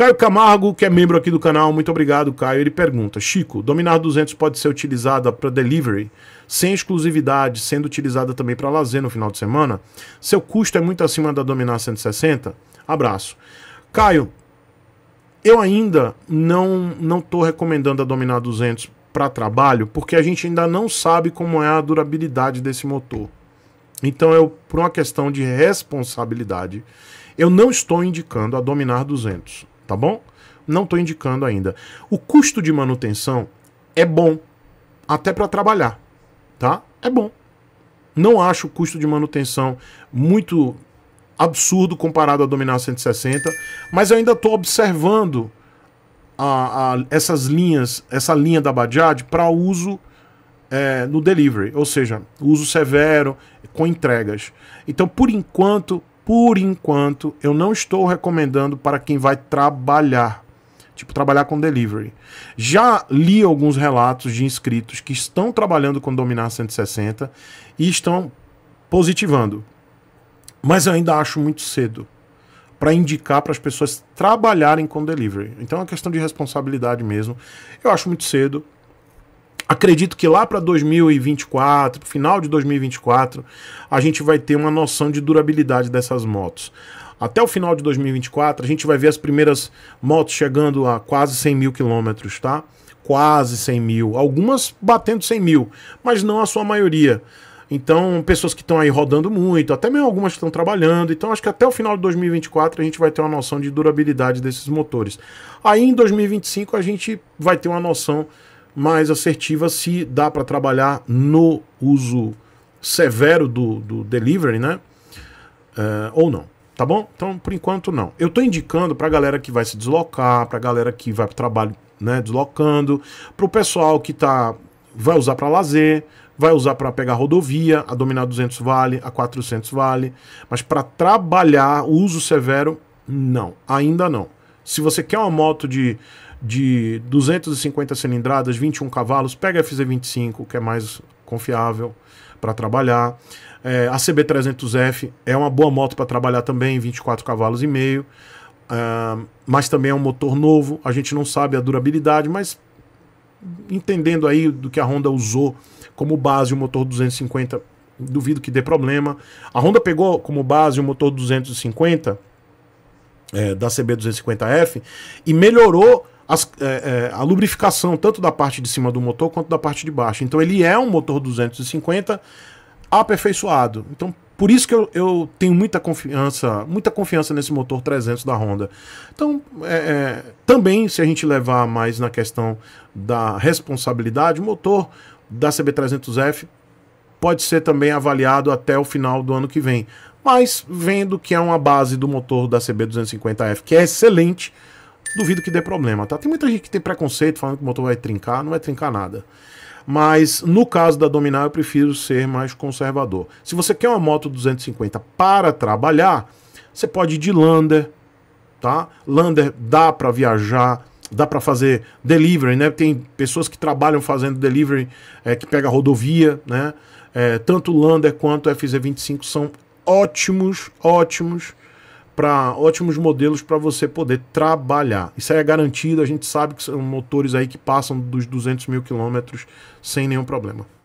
Caio Camargo, que é membro aqui do canal, muito obrigado, Caio. Ele pergunta: Chico, Dominar 200 pode ser utilizada para delivery, sem exclusividade, sendo utilizada também para lazer no final de semana? Seu custo é muito acima da Dominar 160? Abraço. Caio, eu ainda não não estou recomendando a Dominar 200 para trabalho, porque a gente ainda não sabe como é a durabilidade desse motor. Então, eu, por uma questão de responsabilidade, eu não estou indicando a Dominar 200 tá bom? Não estou indicando ainda. O custo de manutenção é bom, até para trabalhar, tá? É bom. Não acho o custo de manutenção muito absurdo comparado a Dominar 160, mas eu ainda estou observando a, a, essas linhas, essa linha da Bajaj para uso é, no delivery, ou seja, uso severo com entregas. Então, por enquanto, por enquanto, eu não estou recomendando para quem vai trabalhar, tipo trabalhar com delivery. Já li alguns relatos de inscritos que estão trabalhando com Dominar 160 e estão positivando. Mas eu ainda acho muito cedo para indicar para as pessoas trabalharem com delivery. Então é uma questão de responsabilidade mesmo. Eu acho muito cedo, Acredito que lá para 2024, final de 2024, a gente vai ter uma noção de durabilidade dessas motos. Até o final de 2024, a gente vai ver as primeiras motos chegando a quase 100 mil quilômetros, tá? Quase 100 mil. Algumas batendo 100 mil, mas não a sua maioria. Então, pessoas que estão aí rodando muito, até mesmo algumas que estão trabalhando. Então, acho que até o final de 2024 a gente vai ter uma noção de durabilidade desses motores. Aí em 2025 a gente vai ter uma noção mais assertiva se dá para trabalhar no uso severo do, do delivery, né? Uh, ou não, tá bom? Então, por enquanto, não. Eu tô indicando para a galera que vai se deslocar, para a galera que vai para o trabalho, né, deslocando, para o pessoal que tá vai usar para lazer, vai usar para pegar rodovia, a dominar 200 vale, a 400 vale, mas para trabalhar, uso severo, não, ainda não. Se você quer uma moto de de 250 cilindradas, 21 cavalos, pega a FZ25, que é mais confiável para trabalhar. É, a CB300F é uma boa moto para trabalhar também, 24 cavalos e meio. Uh, mas também é um motor novo, a gente não sabe a durabilidade, mas entendendo aí do que a Honda usou como base o motor 250, duvido que dê problema. A Honda pegou como base o motor 250 é, da CB250F e melhorou as, é, é, a lubrificação tanto da parte de cima do motor quanto da parte de baixo. Então ele é um motor 250 aperfeiçoado. Então por isso que eu, eu tenho muita confiança, muita confiança nesse motor 300 da Honda. Então é, é, também se a gente levar mais na questão da responsabilidade, o motor da CB300F pode ser também avaliado até o final do ano que vem. Mas vendo que é uma base do motor da CB250F que é excelente, duvido que dê problema, tá? Tem muita gente que tem preconceito falando que o motor vai trincar, não vai trincar nada. Mas no caso da Dominar eu prefiro ser mais conservador. Se você quer uma moto 250 para trabalhar, você pode ir de Lander, tá? Lander dá para viajar, dá para fazer delivery, né? Tem pessoas que trabalham fazendo delivery, é, que pega rodovia, né? É, tanto Lander quanto FZ25 são ótimos, ótimos para ótimos modelos para você poder trabalhar. Isso aí é garantido, a gente sabe que são motores aí que passam dos 200 mil quilômetros sem nenhum problema.